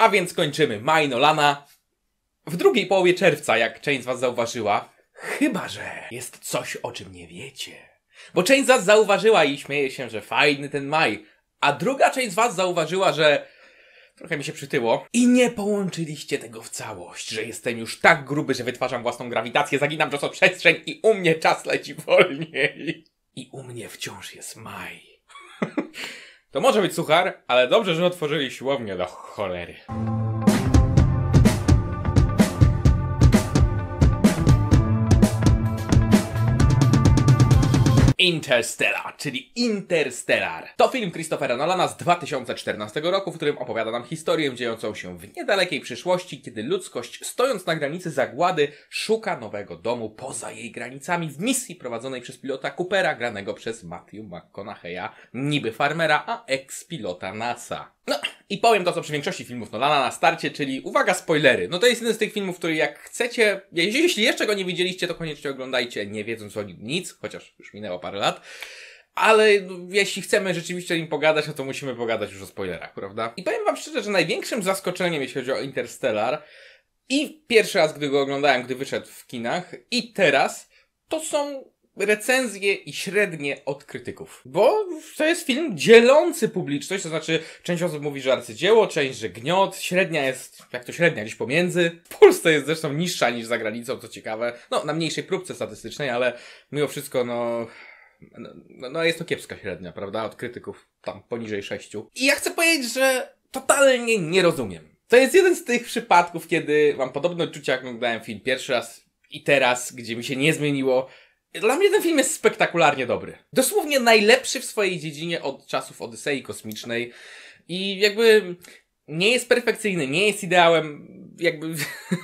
A więc kończymy Maj Nolana w drugiej połowie czerwca, jak część z was zauważyła. Chyba, że jest coś, o czym nie wiecie. Bo część z was zauważyła i śmieje się, że fajny ten maj, a druga część z was zauważyła, że trochę mi się przytyło i nie połączyliście tego w całość, że jestem już tak gruby, że wytwarzam własną grawitację, zaginam czasoprzestrzeń i u mnie czas leci wolniej. I u mnie wciąż jest maj. To może być suchar, ale dobrze, że otworzyli siłownię do cholery. Interstellar, czyli Interstellar. To film Christophera Nolana z 2014 roku, w którym opowiada nam historię dziejącą się w niedalekiej przyszłości, kiedy ludzkość, stojąc na granicy zagłady, szuka nowego domu poza jej granicami w misji prowadzonej przez pilota Coopera, granego przez Matthew McConaughey'a, niby farmera, a ex pilota NASA. No i powiem to, co przy większości filmów Nolana na starcie, czyli uwaga, spoilery. No to jest jeden z tych filmów, który jak chcecie, jeśli jeszcze go nie widzieliście, to koniecznie oglądajcie, nie wiedząc o nim nic, chociaż już minęło parę lat. Ale no, jeśli chcemy rzeczywiście nim pogadać, no to musimy pogadać już o spoilerach, prawda? I powiem wam szczerze, że największym zaskoczeniem, jeśli chodzi o Interstellar, i pierwszy raz, gdy go oglądałem, gdy wyszedł w kinach, i teraz, to są recenzje i średnie od krytyków. Bo to jest film dzielący publiczność, to znaczy część osób mówi, że arcydzieło, część, że gniot, średnia jest, jak to średnia, gdzieś pomiędzy. W Polsce jest zresztą niższa niż za granicą, co ciekawe. No, na mniejszej próbce statystycznej, ale mimo wszystko, no... No, no, no jest to kiepska średnia, prawda? Od krytyków tam poniżej sześciu. I ja chcę powiedzieć, że totalnie nie rozumiem. To jest jeden z tych przypadków, kiedy mam podobne odczucia, jak oglądałem film pierwszy raz i teraz, gdzie mi się nie zmieniło dla mnie ten film jest spektakularnie dobry. Dosłownie najlepszy w swojej dziedzinie od czasów Odysei Kosmicznej. I jakby nie jest perfekcyjny, nie jest ideałem. Jakby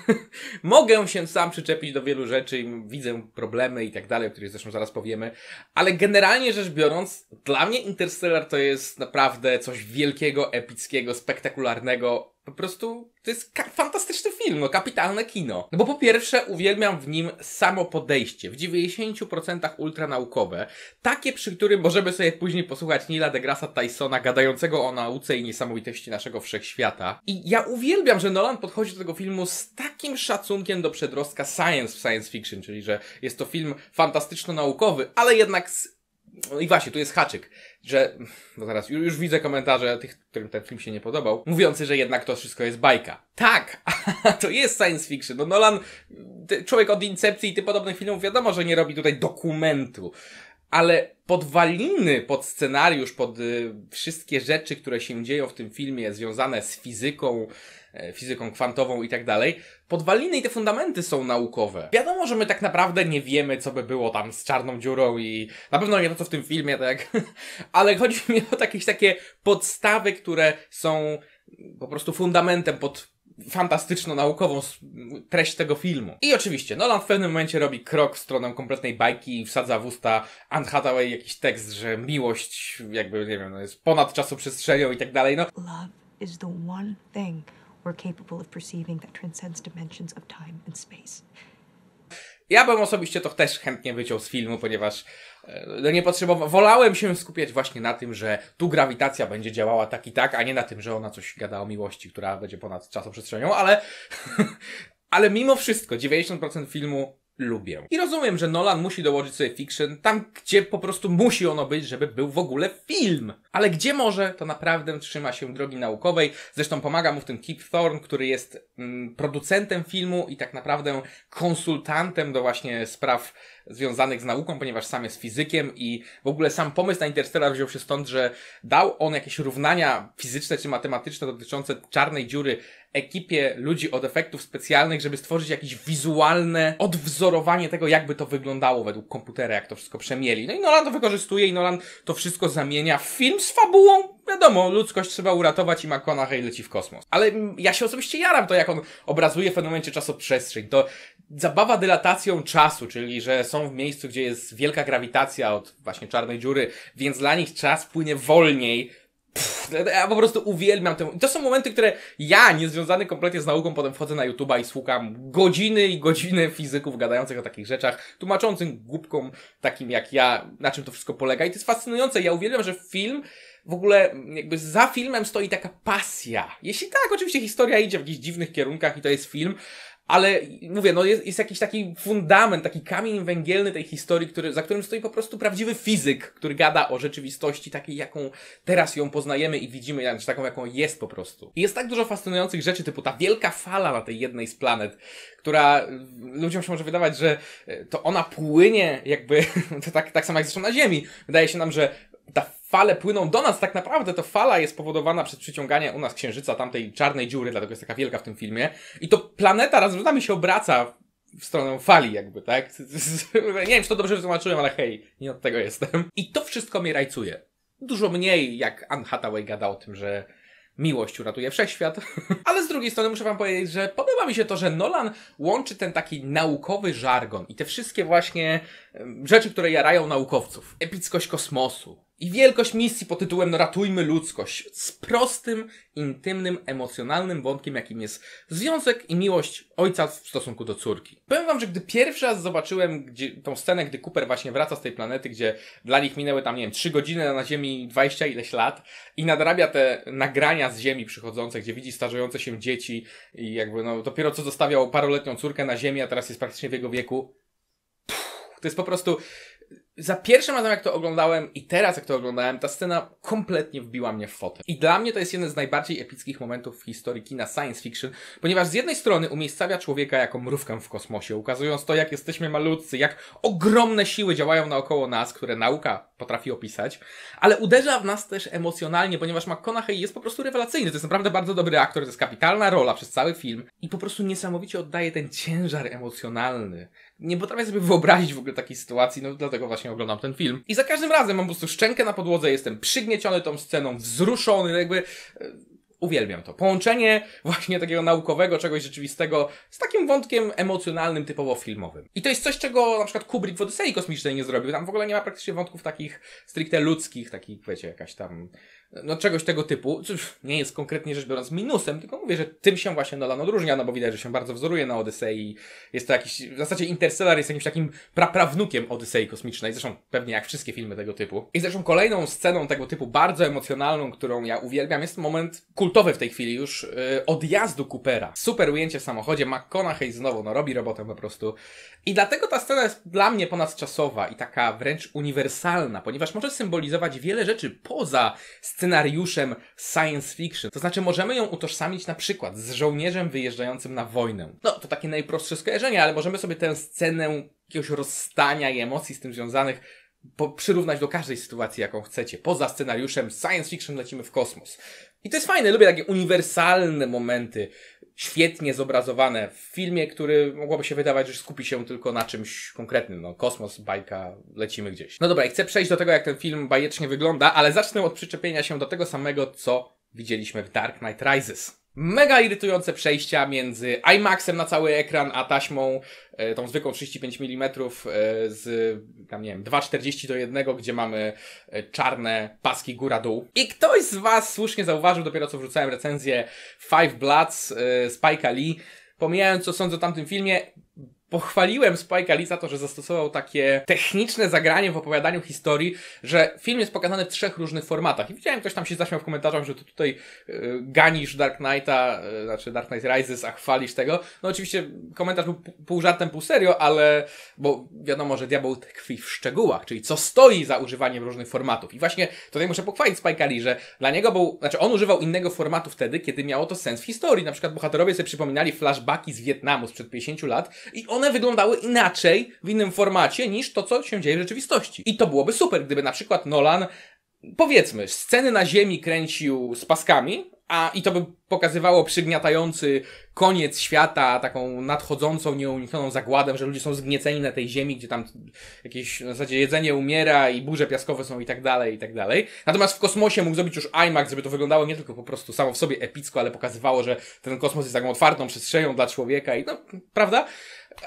mogę się sam przyczepić do wielu rzeczy, widzę problemy i tak dalej, o których zresztą zaraz powiemy, ale generalnie rzecz biorąc, dla mnie Interstellar to jest naprawdę coś wielkiego, epickiego, spektakularnego, po prostu to jest fantastyczny film, no, kapitalne kino. No bo po pierwsze uwielbiam w nim samo podejście, w 90% ultranaukowe, takie przy którym możemy sobie później posłuchać Nila deGrasse Tysona gadającego o nauce i niesamowitości naszego wszechświata. I ja uwielbiam, że Nolan podchodzi do tego filmu z takim szacunkiem do przedrostka science w science fiction, czyli że jest to film fantastyczno-naukowy, ale jednak z no i właśnie, tu jest haczyk, że, no zaraz, już, już widzę komentarze tych, którym ten film się nie podobał, mówiący, że jednak to wszystko jest bajka. Tak, to jest science fiction. No Nolan, ty, człowiek od Incepcji i tych podobnych filmów, wiadomo, że nie robi tutaj dokumentu ale podwaliny pod scenariusz, pod y, wszystkie rzeczy, które się dzieją w tym filmie związane z fizyką, e, fizyką kwantową i tak dalej, podwaliny i te fundamenty są naukowe. Wiadomo, że my tak naprawdę nie wiemy, co by było tam z czarną dziurą i na pewno nie to, co w tym filmie, tak? Ale chodzi mi o jakieś takie podstawy, które są po prostu fundamentem pod fantastyczno-naukową treść tego filmu. I oczywiście, Nolan w pewnym momencie robi krok w stronę kompletnej bajki i wsadza w usta Anne Hathaway jakiś tekst, że miłość jakby, nie wiem, no jest ponad czasu przestrzenią i tak dalej, no. Love is the one thing we're capable of perceiving that transcends dimensions of time and space. Ja bym osobiście to też chętnie wyciął z filmu, ponieważ E, nie potrzebowałem, wolałem się skupiać właśnie na tym, że tu grawitacja będzie działała tak i tak, a nie na tym, że ona coś gada o miłości, która będzie ponad czasoprzestrzenią, ale, ale mimo wszystko 90% filmu lubię. I rozumiem, że Nolan musi dołożyć sobie fiction tam, gdzie po prostu musi ono być, żeby był w ogóle film. Ale gdzie może, to naprawdę trzyma się drogi naukowej. Zresztą pomaga mu w tym Kip Thorne, który jest mm, producentem filmu i tak naprawdę konsultantem do właśnie spraw związanych z nauką, ponieważ sam jest fizykiem i w ogóle sam pomysł na Interstellar wziął się stąd, że dał on jakieś równania fizyczne czy matematyczne dotyczące czarnej dziury ekipie ludzi od efektów specjalnych, żeby stworzyć jakieś wizualne odwzorowanie tego, jakby to wyglądało według komputera, jak to wszystko przemieli. No i Nolan to wykorzystuje i Nolan to wszystko zamienia w film z fabułą. Wiadomo, ludzkość trzeba uratować i McConaughey leci w kosmos. Ale ja się osobiście jaram to, jak on obrazuje w fenomencie czasoprzestrzeń. To zabawa dylatacją czasu, czyli że są w miejscu, gdzie jest wielka grawitacja od właśnie czarnej dziury, więc dla nich czas płynie wolniej ja po prostu uwielbiam tę. To są momenty, które ja, niezwiązany kompletnie z nauką, potem wchodzę na YouTube'a i słucham godziny i godziny fizyków gadających o takich rzeczach, tłumaczących głupkom takim jak ja, na czym to wszystko polega. I to jest fascynujące. Ja uwielbiam, że film w ogóle mm, jakby za filmem stoi taka pasja. Jeśli tak, oczywiście historia idzie w jakichś dziwnych kierunkach i to jest film, ale mówię, no jest, jest jakiś taki fundament, taki kamień węgielny tej historii, który, za którym stoi po prostu prawdziwy fizyk, który gada o rzeczywistości takiej, jaką teraz ją poznajemy i widzimy, taką, jaką jest po prostu. I jest tak dużo fascynujących rzeczy, typu ta wielka fala na tej jednej z planet, która y, ludziom się może wydawać, że y, to ona płynie jakby, tak, tak samo jak zresztą na Ziemi. Wydaje się nam, że ta fale płyną do nas, tak naprawdę to fala jest powodowana przez przyciąganie u nas księżyca, tamtej czarnej dziury, dlatego jest taka wielka w tym filmie. I to planeta razem z nami się obraca w stronę fali, jakby, tak? nie wiem, czy to dobrze wytłumaczyłem, ale hej, nie od tego jestem. I to wszystko mnie rajcuje. Dużo mniej, jak Anne Hathaway gada o tym, że miłość uratuje wszechświat. Ale z drugiej strony muszę wam powiedzieć, że podoba mi się to, że Nolan łączy ten taki naukowy żargon i te wszystkie właśnie rzeczy, które jarają naukowców. Epickość kosmosu, i wielkość misji pod tytułem no, Ratujmy ludzkość z prostym, intymnym, emocjonalnym wątkiem, jakim jest związek i miłość ojca w stosunku do córki. Powiem wam, że gdy pierwszy raz zobaczyłem gdzie, tą scenę, gdy Cooper właśnie wraca z tej planety, gdzie dla nich minęły tam, nie wiem, 3 godziny, na Ziemi 20 ileś lat i nadrabia te nagrania z Ziemi przychodzące, gdzie widzi starzejące się dzieci i jakby no dopiero co zostawiał paroletnią córkę na Ziemi, a teraz jest praktycznie w jego wieku. Puh, to jest po prostu za pierwszym razem, jak to oglądałem i teraz, jak to oglądałem, ta scena kompletnie wbiła mnie w fotę. I dla mnie to jest jeden z najbardziej epickich momentów w historii kina science fiction, ponieważ z jednej strony umiejscawia człowieka jako mrówkę w kosmosie, ukazując to, jak jesteśmy malutcy, jak ogromne siły działają naokoło nas, które nauka potrafi opisać, ale uderza w nas też emocjonalnie, ponieważ McConaughey jest po prostu rewelacyjny. To jest naprawdę bardzo dobry aktor, to jest kapitalna rola przez cały film i po prostu niesamowicie oddaje ten ciężar emocjonalny. Nie potrafię sobie wyobrazić w ogóle takiej sytuacji, no dlatego właśnie oglądam ten film. I za każdym razem mam po prostu szczękę na podłodze, jestem przygnieciony tą sceną, wzruszony, jakby e, uwielbiam to. Połączenie właśnie takiego naukowego, czegoś rzeczywistego z takim wątkiem emocjonalnym, typowo filmowym. I to jest coś, czego na przykład Kubrick w Odysei Kosmicznej nie zrobił. Tam w ogóle nie ma praktycznie wątków takich stricte ludzkich, takich, wiecie, jakaś tam no czegoś tego typu, nie jest konkretnie rzecz biorąc minusem, tylko mówię, że tym się właśnie Nolan odróżnia, no bo widać, że się bardzo wzoruje na Odysei. Jest to jakiś, w zasadzie Interstellar jest jakimś takim praprawnukiem Odysei kosmicznej, zresztą pewnie jak wszystkie filmy tego typu. I zresztą kolejną sceną tego typu bardzo emocjonalną, którą ja uwielbiam, jest moment kultowy w tej chwili już, yy, odjazdu Coopera. Super ujęcie w samochodzie, McConaughey znowu, no robi robotę po prostu. I dlatego ta scena jest dla mnie ponadczasowa i taka wręcz uniwersalna, ponieważ może symbolizować wiele rzeczy poza scenariuszem science fiction. To znaczy możemy ją utożsamić na przykład z żołnierzem wyjeżdżającym na wojnę. No, to takie najprostsze skojarzenie, ale możemy sobie tę scenę jakiegoś rozstania i emocji z tym związanych po, przyrównać do każdej sytuacji, jaką chcecie. Poza scenariuszem science fiction lecimy w kosmos. I to jest fajne, lubię takie uniwersalne momenty świetnie zobrazowane w filmie, który mogłoby się wydawać, że skupi się tylko na czymś konkretnym. No, kosmos, bajka, lecimy gdzieś. No dobra, i chcę przejść do tego, jak ten film bajecznie wygląda, ale zacznę od przyczepienia się do tego samego, co widzieliśmy w Dark Knight Rises mega irytujące przejścia między IMAXem na cały ekran, a taśmą e, tą zwykłą 35 mm e, z, tam nie wiem, 2,40 do 1, gdzie mamy e, czarne paski góra-dół. I ktoś z Was słusznie zauważył, dopiero co wrzucałem recenzję Five Bloods Spike'a Lee, pomijając co sądzę o tamtym filmie, pochwaliłem Spike'a Lee za to, że zastosował takie techniczne zagranie w opowiadaniu historii, że film jest pokazany w trzech różnych formatach. I widziałem, ktoś tam się zaśmiał w komentarzach, że to tutaj y, ganisz Dark Knighta, e, znaczy Dark Knight Rises, a chwalisz tego. No oczywiście komentarz był pół żartem, pół serio, ale bo wiadomo, że diabeł tkwi w szczegółach, czyli co stoi za używaniem różnych formatów. I właśnie tutaj muszę pochwalić Spike'a Lee, że dla niego był, znaczy on używał innego formatu wtedy, kiedy miało to sens w historii. Na przykład bohaterowie sobie przypominali flashbacki z Wietnamu sprzed 50 lat i on one wyglądały inaczej, w innym formacie, niż to, co się dzieje w rzeczywistości. I to byłoby super, gdyby na przykład Nolan, powiedzmy, sceny na ziemi kręcił z paskami, a i to by pokazywało przygniatający koniec świata, taką nadchodzącą, nieuniknioną zagładę, że ludzie są zgnieceni na tej ziemi, gdzie tam jakieś w zasadzie jedzenie umiera i burze piaskowe są i tak dalej, i tak dalej. Natomiast w kosmosie mógł zrobić już IMAX, żeby to wyglądało nie tylko po prostu samo w sobie epicko, ale pokazywało, że ten kosmos jest taką otwartą przestrzenią dla człowieka i no, prawda?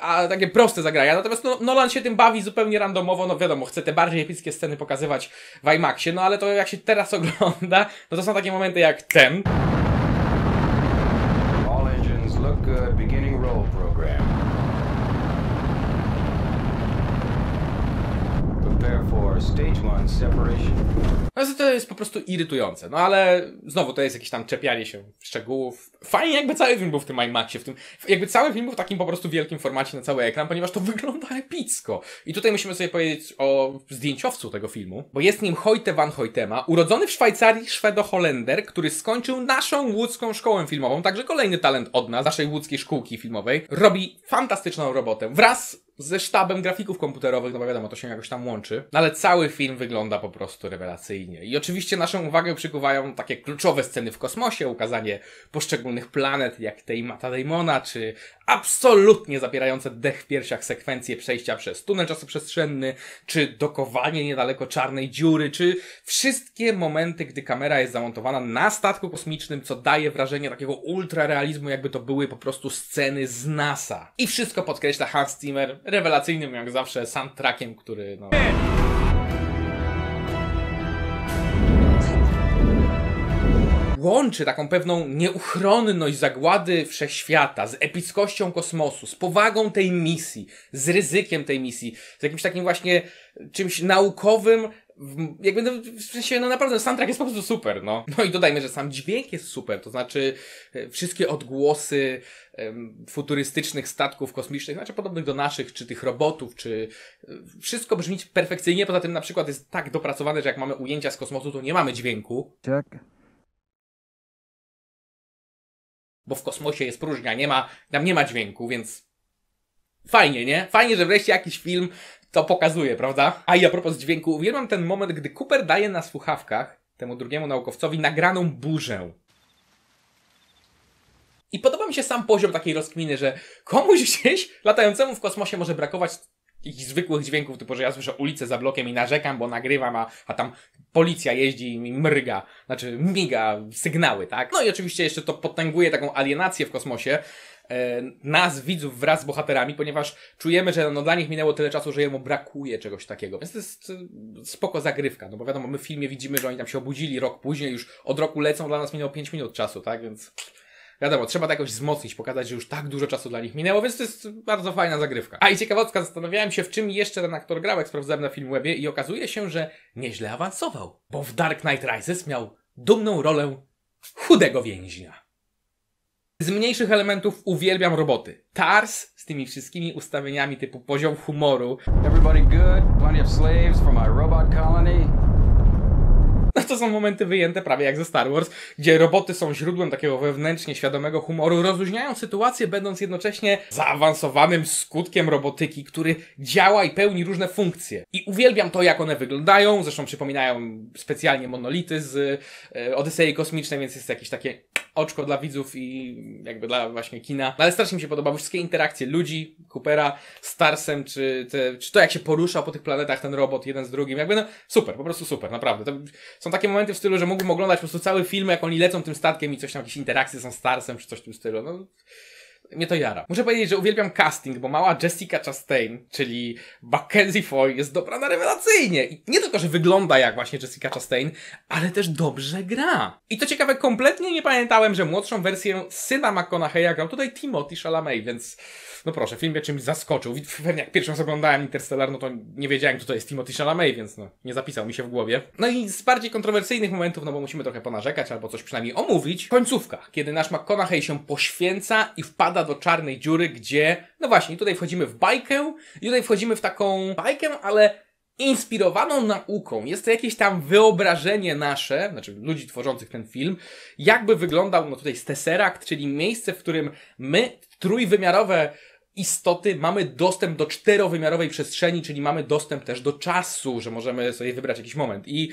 a takie proste zagrania. Natomiast no, Nolan się tym bawi zupełnie randomowo, no wiadomo, chce te bardziej epickie sceny pokazywać w IMAXie, no ale to jak się teraz ogląda, no to są takie momenty jak ten. All engines look good, beginning roll program. Prepare for stage one separation. No to jest po prostu irytujące, no ale znowu to jest jakieś tam czepianie się szczegółów, fajnie jakby cały film był w tym IMAXie, w tym, jakby cały film był w takim po prostu wielkim formacie na cały ekran, ponieważ to wygląda epicko. I tutaj musimy sobie powiedzieć o zdjęciowcu tego filmu, bo jest nim Hoyte van Hoytema, urodzony w Szwajcarii Szwedo-Holender, który skończył naszą łódzką szkołę filmową, także kolejny talent od nas, naszej łódzkiej szkółki filmowej. Robi fantastyczną robotę wraz ze sztabem grafików komputerowych, no bo wiadomo, to się jakoś tam łączy. No ale cały film wygląda po prostu rewelacyjnie. I oczywiście naszą uwagę przykuwają takie kluczowe sceny w kosmosie, ukazanie poszczególnych poszczególnych planet, jak tej Mata Daimona, czy absolutnie zapierające dech w piersiach sekwencje przejścia przez tunel czasoprzestrzenny, czy dokowanie niedaleko czarnej dziury, czy wszystkie momenty, gdy kamera jest zamontowana na statku kosmicznym, co daje wrażenie takiego ultrarealizmu, jakby to były po prostu sceny z NASA. I wszystko podkreśla Hans Zimmer, rewelacyjnym jak zawsze soundtrackiem, który no... łączy taką pewną nieuchronność zagłady wszechświata z epickością kosmosu, z powagą tej misji, z ryzykiem tej misji, z jakimś takim właśnie czymś naukowym, jakby no, w sensie, no naprawdę no, soundtrack jest po prostu super, no. No i dodajmy, że sam dźwięk jest super, to znaczy e, wszystkie odgłosy futurystycznych statków kosmicznych, znaczy podobnych do naszych, czy tych robotów, czy e, wszystko brzmi perfekcyjnie, poza tym na przykład jest tak dopracowane, że jak mamy ujęcia z kosmosu, to nie mamy dźwięku. Tak. bo w kosmosie jest próżnia, nie ma, tam nie ma dźwięku, więc fajnie, nie? Fajnie, że wreszcie jakiś film to pokazuje, prawda? A i a propos dźwięku, uwielbiam ten moment, gdy Cooper daje na słuchawkach temu drugiemu naukowcowi nagraną burzę. I podoba mi się sam poziom takiej rozkminy, że komuś gdzieś latającemu w kosmosie może brakować jakichś zwykłych dźwięków, typu, że ja słyszę ulicę za blokiem i narzekam, bo nagrywam, a, a tam policja jeździ i mi mryga, znaczy miga sygnały, tak? No i oczywiście jeszcze to potęguje taką alienację w kosmosie, e, nas, widzów, wraz z bohaterami, ponieważ czujemy, że no, dla nich minęło tyle czasu, że jemu brakuje czegoś takiego. Więc to jest e, spoko zagrywka, no bo wiadomo, my w filmie widzimy, że oni tam się obudzili rok później, już od roku lecą, dla nas minęło 5 minut czasu, tak? Więc wiadomo, trzeba to jakoś wzmocnić, pokazać, że już tak dużo czasu dla nich minęło, więc to jest bardzo fajna zagrywka. A i ciekawostka, zastanawiałem się, w czym jeszcze ten aktor grał, jak sprawdzałem na Filmwebie i okazuje się, że nieźle awansował, bo w Dark Knight Rises miał dumną rolę chudego więźnia. Z mniejszych elementów uwielbiam roboty. TARS z tymi wszystkimi ustawieniami typu poziom humoru. Everybody good, plenty of slaves for my robot colony. No to są momenty wyjęte prawie jak ze Star Wars, gdzie roboty są źródłem takiego wewnętrznie świadomego humoru, rozluźniają sytuację, będąc jednocześnie zaawansowanym skutkiem robotyki, który działa i pełni różne funkcje. I uwielbiam to, jak one wyglądają, zresztą przypominają specjalnie monolity z e, Odysei Kosmicznej, więc jest jakieś takie oczko dla widzów i jakby dla właśnie kina. No, ale strasznie mi się podoba, wszystkie interakcje ludzi, Coopera z Starsem, czy, te, czy to jak się porusza po tych planetach ten robot jeden z drugim, jakby no super, po prostu super, naprawdę. To są takie momenty w stylu, że mógłbym oglądać po prostu cały film, jak oni lecą tym statkiem i coś tam, jakieś interakcje są z Starsem, czy coś w tym stylu, no mnie to jara. Muszę powiedzieć, że uwielbiam casting, bo mała Jessica Chastain, czyli Mackenzie Foy jest dobrana rewelacyjnie. I nie tylko, że wygląda jak właśnie Jessica Chastain, ale też dobrze gra. I to ciekawe, kompletnie nie pamiętałem, że młodszą wersję syna McConaughey'a grał tutaj Timothy Chalamet, więc no proszę, film mnie czymś zaskoczył. Pewnie jak pierwszy raz oglądałem Interstellar, no to nie wiedziałem, kto to jest Timothy Chalamet, więc no, nie zapisał mi się w głowie. No i z bardziej kontrowersyjnych momentów, no bo musimy trochę ponarzekać, albo coś przynajmniej omówić, końcówka, kiedy nasz McConaughey się poświęca i wpada do czarnej dziury, gdzie, no właśnie, tutaj wchodzimy w bajkę, i tutaj wchodzimy w taką bajkę, ale inspirowaną nauką. Jest to jakieś tam wyobrażenie nasze, znaczy ludzi tworzących ten film, jakby wyglądał, no tutaj z Tesseract, czyli miejsce, w którym my, trójwymiarowe istoty mamy dostęp do czterowymiarowej przestrzeni, czyli mamy dostęp też do czasu, że możemy sobie wybrać jakiś moment. I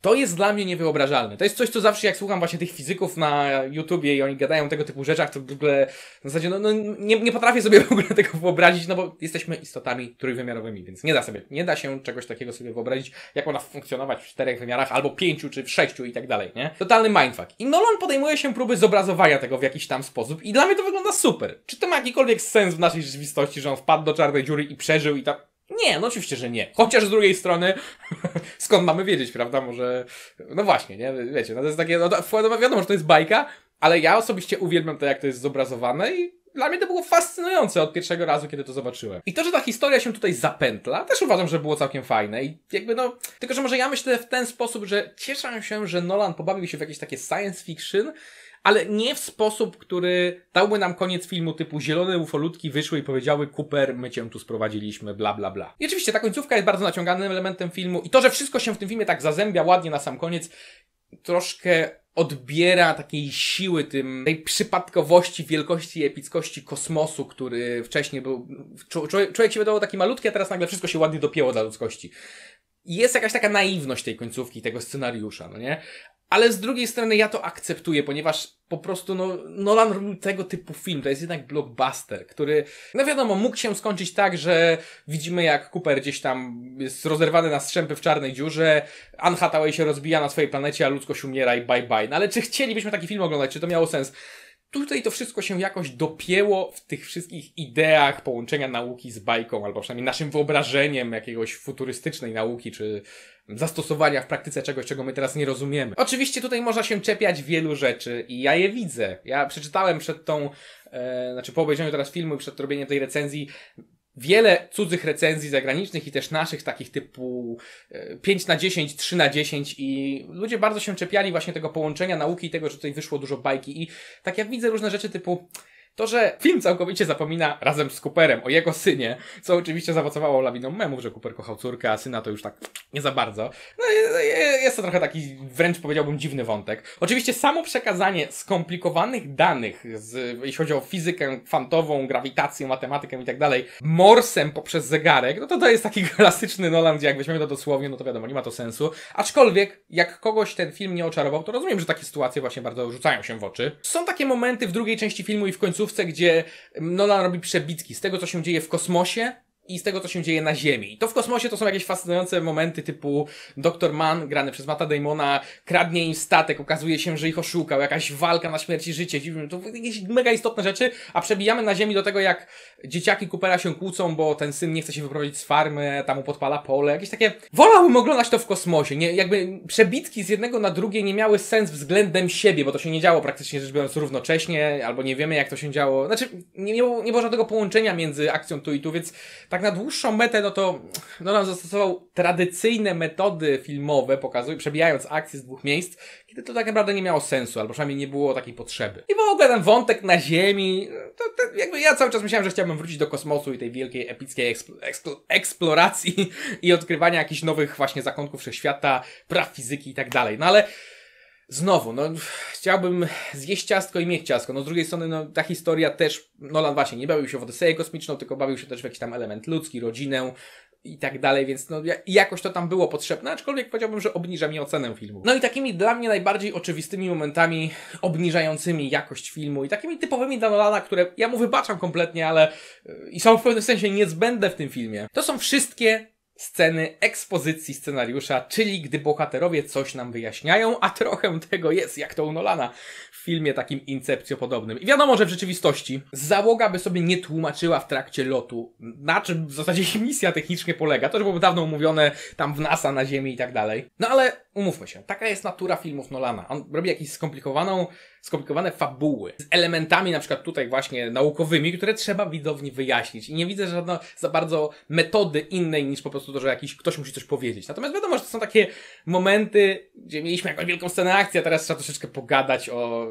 to jest dla mnie niewyobrażalne. To jest coś, co zawsze jak słucham właśnie tych fizyków na YouTubie i oni gadają tego typu rzeczach, to w ogóle w zasadzie no, no nie, nie potrafię sobie w ogóle tego wyobrazić, no bo jesteśmy istotami trójwymiarowymi, więc nie da sobie, nie da się czegoś takiego sobie wyobrazić, jak ona funkcjonować w czterech wymiarach, albo pięciu, czy w sześciu i tak dalej, nie? Totalny mindfuck. I Nolan podejmuje się próby zobrazowania tego w jakiś tam sposób i dla mnie to wygląda super. Czy to ma jakikolwiek sens w naszej rzeczywistości, że on wpadł do czarnej dziury i przeżył i tak nie, no oczywiście, że nie. Chociaż z drugiej strony, skąd mamy wiedzieć, prawda? Może, no właśnie, nie? Wiecie, no to jest takie, no to, no wiadomo, że to jest bajka, ale ja osobiście uwielbiam to, jak to jest zobrazowane i dla mnie to było fascynujące od pierwszego razu, kiedy to zobaczyłem. I to, że ta historia się tutaj zapętla, też uważam, że było całkiem fajne. I jakby no, tylko że może ja myślę w ten sposób, że cieszę się, że Nolan pobawił się w jakieś takie science fiction, ale nie w sposób, który dałby nam koniec filmu typu zielone ufolutki wyszły i powiedziały Cooper, my cię tu sprowadziliśmy, bla bla bla. I oczywiście ta końcówka jest bardzo naciąganym elementem filmu i to, że wszystko się w tym filmie tak zazębia ładnie na sam koniec, troszkę odbiera takiej siły tym, tej przypadkowości, wielkości, epickości kosmosu, który wcześniej był, człowiek, człowiek się wydawał taki malutki, a teraz nagle wszystko się ładnie dopięło dla ludzkości jest jakaś taka naiwność tej końcówki, tego scenariusza, no nie? Ale z drugiej strony ja to akceptuję, ponieważ po prostu no, Nolan robił tego typu film. To jest jednak blockbuster, który, no wiadomo, mógł się skończyć tak, że widzimy jak Cooper gdzieś tam jest rozerwany na strzępy w czarnej dziurze, Anne się rozbija na swojej planecie, a ludzkość umiera i bye bye. No ale czy chcielibyśmy taki film oglądać? Czy to miało sens? tutaj to wszystko się jakoś dopięło w tych wszystkich ideach połączenia nauki z bajką, albo przynajmniej naszym wyobrażeniem jakiegoś futurystycznej nauki, czy zastosowania w praktyce czegoś, czego my teraz nie rozumiemy. Oczywiście tutaj można się czepiać wielu rzeczy i ja je widzę. Ja przeczytałem przed tą, e, znaczy po obejrzeniu teraz filmu i przed robieniem tej recenzji wiele cudzych recenzji zagranicznych i też naszych, takich typu 5 e, na 10, 3 na 10 i ludzie bardzo się czepiali właśnie tego połączenia nauki i tego, że tutaj wyszło dużo bajki i tak jak widzę różne rzeczy typu to, że film całkowicie zapomina razem z Cooperem o jego synie, co oczywiście zaowocowało lawiną memów, że Cooper kochał córkę, a syna to już tak nie za bardzo. No jest to trochę taki wręcz powiedziałbym dziwny wątek. Oczywiście samo przekazanie skomplikowanych danych, z, jeśli chodzi o fizykę kwantową, grawitację, matematykę i tak dalej, morsem poprzez zegarek, no to to jest taki klasyczny Nolan, gdzie jak weźmiemy to dosłownie, no to wiadomo, nie ma to sensu. Aczkolwiek, jak kogoś ten film nie oczarował, to rozumiem, że takie sytuacje właśnie bardzo rzucają się w oczy. Są takie momenty w drugiej części filmu i w końcu końcówce, gdzie Nolan robi przebitki z tego, co się dzieje w kosmosie, i z tego, co się dzieje na Ziemi. I to w kosmosie to są jakieś fascynujące momenty typu Dr. Man, grany przez Mata Damona, kradnie im statek, okazuje się, że ich oszukał, jakaś walka na śmierć i życie, to jakieś mega istotne rzeczy, a przebijamy na Ziemi do tego, jak dzieciaki Coopera się kłócą, bo ten syn nie chce się wyprowadzić z farmy, tam mu podpala pole, jakieś takie... Wolałbym oglądać to w kosmosie, nie, jakby przebitki z jednego na drugie nie miały sens względem siebie, bo to się nie działo praktycznie rzecz biorąc równocześnie, albo nie wiemy, jak to się działo, znaczy nie, nie, było, nie było żadnego połączenia między akcją tu i tu, więc tak na dłuższą metę, no to Nolan zastosował tradycyjne metody filmowe, pokazuj, przebijając akcje z dwóch miejsc, kiedy to tak naprawdę nie miało sensu, albo przynajmniej nie było takiej potrzeby. I w ogóle ten wątek na Ziemi, to, to jakby ja cały czas myślałem, że chciałbym wrócić do kosmosu i tej wielkiej, epickiej ekspl ekspl eksploracji i odkrywania jakichś nowych właśnie zakątków wszechświata, praw fizyki i tak dalej. No ale Znowu, no chciałbym zjeść ciastko i mieć ciastko. No z drugiej strony, no ta historia też, Nolan właśnie nie bawił się w Odyseję kosmiczną, tylko bawił się też w jakiś tam element ludzki, rodzinę, i tak dalej, więc no, jakoś to tam było potrzebne, aczkolwiek powiedziałbym, że obniża mi ocenę filmu. No i takimi dla mnie najbardziej oczywistymi momentami obniżającymi jakość filmu i takimi typowymi dla Nolana, które ja mu wybaczam kompletnie, ale y, i są w pewnym sensie niezbędne w tym filmie, to są wszystkie sceny ekspozycji scenariusza, czyli gdy bohaterowie coś nam wyjaśniają, a trochę tego jest, jak to u Nolana w filmie takim incepcjopodobnym. I wiadomo, że w rzeczywistości załoga by sobie nie tłumaczyła w trakcie lotu, na czym w zasadzie misja technicznie polega. To już było dawno umówione tam w NASA na Ziemi i tak dalej. No ale umówmy się, taka jest natura filmów Nolana. On robi jakieś skomplikowaną, skomplikowane fabuły z elementami na przykład tutaj właśnie naukowymi, które trzeba widowni wyjaśnić. I nie widzę żadnej za bardzo metody innej niż po prostu prostu to, że jakiś ktoś musi coś powiedzieć. Natomiast wiadomo, że to są takie momenty, gdzie mieliśmy jakąś wielką scenę akcji, a teraz trzeba troszeczkę pogadać o,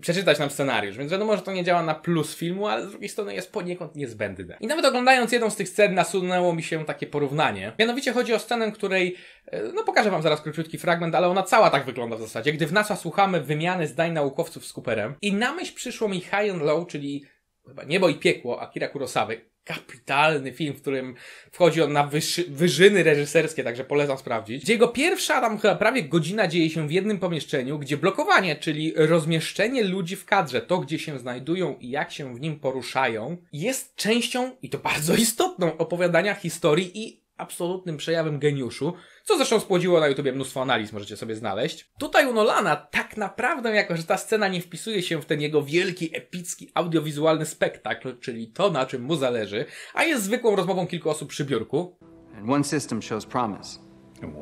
przeczytać nam scenariusz, więc wiadomo, że to nie działa na plus filmu, ale z drugiej strony jest poniekąd niezbędne. I nawet oglądając jedną z tych scen nasunęło mi się takie porównanie. Mianowicie chodzi o scenę, której, e, no pokażę wam zaraz króciutki fragment, ale ona cała tak wygląda w zasadzie, gdy w NASA słuchamy wymiany zdań naukowców z Cooperem i na myśl przyszło mi High and Low, czyli chyba Niebo i Piekło Akira Kurosawy, kapitalny film, w którym wchodzi on na wyżyny reżyserskie, także polecam sprawdzić. Gdzie jego pierwsza tam chyba prawie godzina dzieje się w jednym pomieszczeniu, gdzie blokowanie, czyli rozmieszczenie ludzi w kadrze, to gdzie się znajdują i jak się w nim poruszają, jest częścią, i to bardzo istotną, opowiadania historii i absolutnym przejawem geniuszu, co zresztą spłodziło na YouTubie mnóstwo analiz, możecie sobie znaleźć. Tutaj u Nolana tak naprawdę, jako że ta scena nie wpisuje się w ten jego wielki, epicki, audiowizualny spektakl, czyli to, na czym mu zależy, a jest zwykłą rozmową kilku osób przy biurku. And one system shows promise.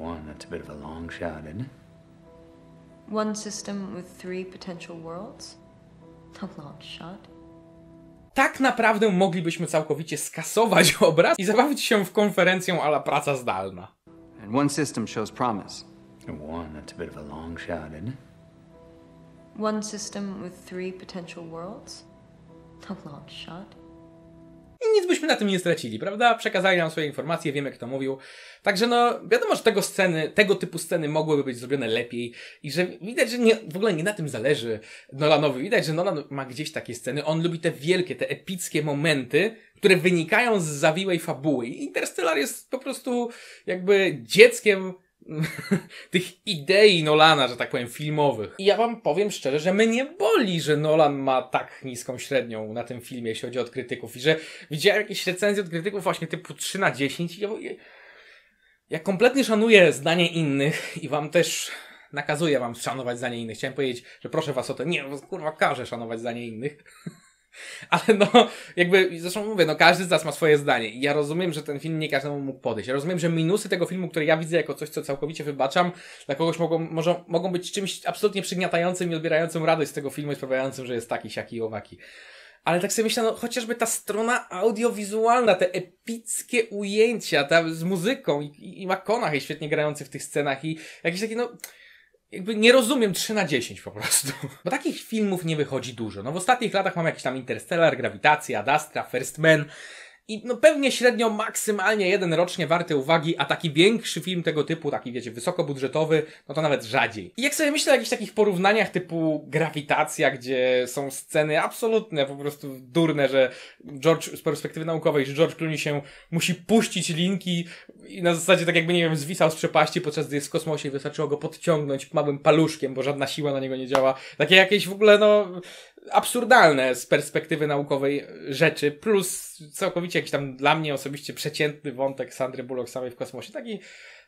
One, that's a bit of a long shot, isn't it? One system with three potential worlds? A long shot tak naprawdę moglibyśmy całkowicie skasować obraz i zabawić się w konferencję ala praca zdalna. And one system shows promise. One, that's a bit of a long shot, isn't it? One system with three potential worlds? A long shot i nic byśmy na tym nie stracili, prawda? Przekazali nam swoje informacje, wiemy kto mówił. Także no, wiadomo, że tego sceny, tego typu sceny mogłyby być zrobione lepiej i że widać, że nie, w ogóle nie na tym zależy Nolanowi. Widać, że Nolan ma gdzieś takie sceny, on lubi te wielkie, te epickie momenty, które wynikają z zawiłej fabuły. Interstellar jest po prostu jakby dzieckiem tych idei Nolana, że tak powiem, filmowych. I ja wam powiem szczerze, że mnie boli, że Nolan ma tak niską średnią na tym filmie, jeśli chodzi o krytyków. I że widziałem jakieś recenzje od krytyków właśnie typu 3 na 10 i ja, ja kompletnie szanuję zdanie innych i wam też nakazuję wam szanować zdanie innych. Chciałem powiedzieć, że proszę was o to. Nie, no kurwa, każę szanować zdanie innych. Ale no, jakby, zresztą mówię, no każdy z nas ma swoje zdanie i ja rozumiem, że ten film nie każdemu mógł podejść. Ja rozumiem, że minusy tego filmu, które ja widzę jako coś, co całkowicie wybaczam, dla kogoś mogą, może, mogą być czymś absolutnie przygniatającym i odbierającym radość z tego filmu i sprawiającym, że jest taki, siaki i owaki. Ale tak sobie myślę, no chociażby ta strona audiowizualna, te epickie ujęcia ta, z muzyką i, i, i świetnie grający w tych scenach i jakieś takie no jakby nie rozumiem 3 na 10 po prostu. Bo takich filmów nie wychodzi dużo. No w ostatnich latach mam jakiś tam Interstellar, Grawitacja, Adastra, First Man, i no pewnie średnio maksymalnie jeden rocznie warty uwagi, a taki większy film tego typu, taki wiecie, wysokobudżetowy, no to nawet rzadziej. I jak sobie myślę o jakichś takich porównaniach typu Grawitacja, gdzie są sceny absolutne, po prostu durne, że George, z perspektywy naukowej, że George Clooney się musi puścić linki i na zasadzie tak jakby, nie wiem, zwisał z przepaści, podczas gdy jest w kosmosie i wystarczyło go podciągnąć małym paluszkiem, bo żadna siła na niego nie działa. Takie jakieś w ogóle, no, absurdalne z perspektywy naukowej rzeczy, plus całkowicie jakiś tam dla mnie osobiście przeciętny wątek Sandry Bullock samej w kosmosie. Taki,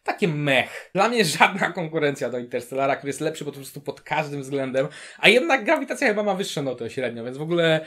takie mech. Dla mnie żadna konkurencja do Interstellara, który jest lepszy po prostu pod każdym względem, a jednak grawitacja chyba ma wyższe noty średnio, więc w ogóle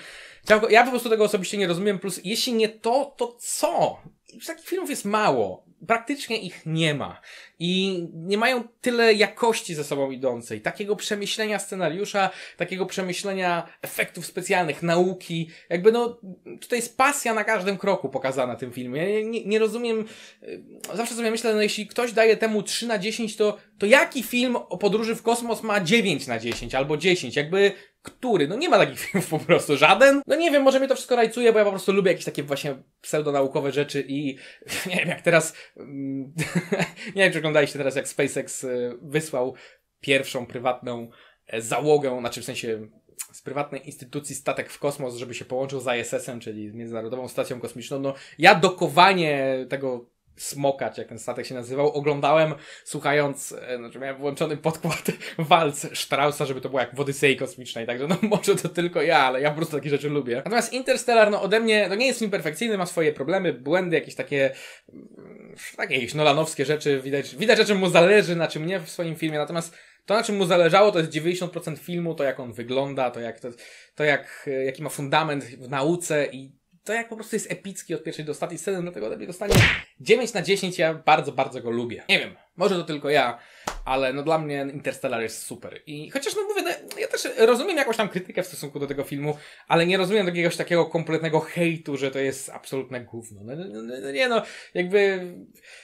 ja po prostu tego osobiście nie rozumiem, plus jeśli nie to, to co? Już takich filmów jest mało praktycznie ich nie ma. I nie mają tyle jakości ze sobą idącej, takiego przemyślenia scenariusza, takiego przemyślenia efektów specjalnych, nauki. Jakby no, tutaj jest pasja na każdym kroku pokazana w tym filmie. Ja nie, nie rozumiem, e, zawsze sobie myślę, no jeśli ktoś daje temu 3 na 10, to, to jaki film o podróży w kosmos ma 9 na 10 albo 10? Jakby który, no nie ma takich filmów po prostu, żaden. No nie wiem, może mnie to wszystko rajcuje, bo ja po prostu lubię jakieś takie właśnie pseudonaukowe rzeczy i nie wiem, jak teraz, mm, nie wiem, czy oglądaliście teraz, jak SpaceX e, wysłał pierwszą prywatną e, załogę, znaczy w sensie z prywatnej instytucji statek w kosmos, żeby się połączył z ISS-em, czyli Międzynarodową Stacją Kosmiczną. No ja dokowanie tego smokać, jak ten statek się nazywał, oglądałem słuchając, e, znaczy miałem włączony podkład walc Straussa, żeby to było jak w Odysei Kosmicznej, także no może to tylko ja, ale ja po prostu takie rzeczy lubię. Natomiast Interstellar, no ode mnie, no nie jest film perfekcyjny, ma swoje problemy, błędy, jakieś takie, mm, takie jakieś nolanowskie rzeczy, widać, widać że czym mu zależy, na czym nie w swoim filmie, natomiast to, na czym mu zależało, to jest 90% filmu, to jak on wygląda, to jak, to, to jak, e, jaki ma fundament w nauce i to jak po prostu jest epicki od pierwszej do ostatniej sceny, dlatego ode mnie dostanie 9 na 10, ja bardzo, bardzo go lubię. Nie wiem, może to tylko ja, ale no dla mnie Interstellar jest super. I chociaż no mówię, no, ja też rozumiem jakąś tam krytykę w stosunku do tego filmu, ale nie rozumiem jakiegoś takiego kompletnego hejtu, że to jest absolutne gówno. No, no, no, no nie no, jakby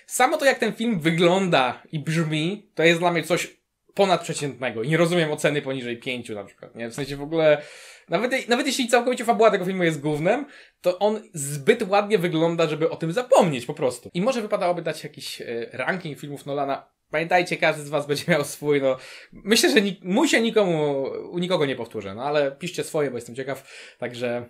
samo to jak ten film wygląda i brzmi, to jest dla mnie coś ponadprzeciętnego i nie rozumiem oceny poniżej pięciu na przykład, nie? W sensie w ogóle, nawet, nawet jeśli całkowicie fabuła tego filmu jest głównym, to on zbyt ładnie wygląda, żeby o tym zapomnieć po prostu. I może wypadałoby dać jakiś y, ranking filmów Nolana Pamiętajcie, każdy z was będzie miał swój, no. Myślę, że ni- mój się nikomu, u nikogo nie powtórzę, no ale piszcie swoje, bo jestem ciekaw. Także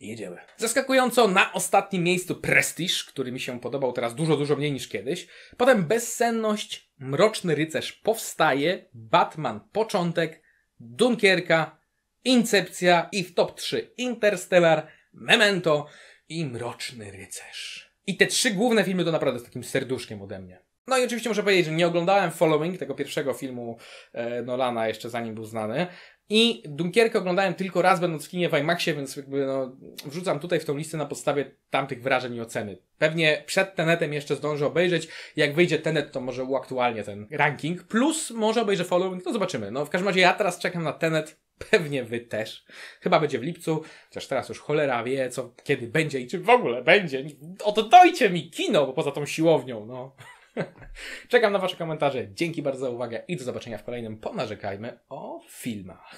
jedziemy. Zaskakująco na ostatnim miejscu Prestige, który mi się podobał teraz dużo, dużo mniej niż kiedyś. Potem Bezsenność, Mroczny Rycerz powstaje, Batman początek, Dunkierka, Incepcja i w top 3 Interstellar, Memento i Mroczny Rycerz. I te trzy główne filmy to naprawdę z takim serduszkiem ode mnie. No i oczywiście muszę powiedzieć, że nie oglądałem Following, tego pierwszego filmu e, Nolana jeszcze zanim był znany, i Dunkierkę oglądałem tylko raz, będąc w kinie w IMAXie, więc jakby no, wrzucam tutaj w tą listę na podstawie tamtych wrażeń i oceny. Pewnie przed Tenetem jeszcze zdążę obejrzeć. Jak wyjdzie Tenet, to może uaktualnię ten ranking. Plus może obejrzę Following, no zobaczymy. No w każdym razie ja teraz czekam na Tenet. Pewnie wy też. Chyba będzie w lipcu, chociaż teraz już cholera wie, co, kiedy będzie i czy w ogóle będzie. dojcie mi kino, bo poza tą siłownią, no. Czekam na Wasze komentarze. Dzięki bardzo za uwagę i do zobaczenia w kolejnym Ponarzekajmy o filmach.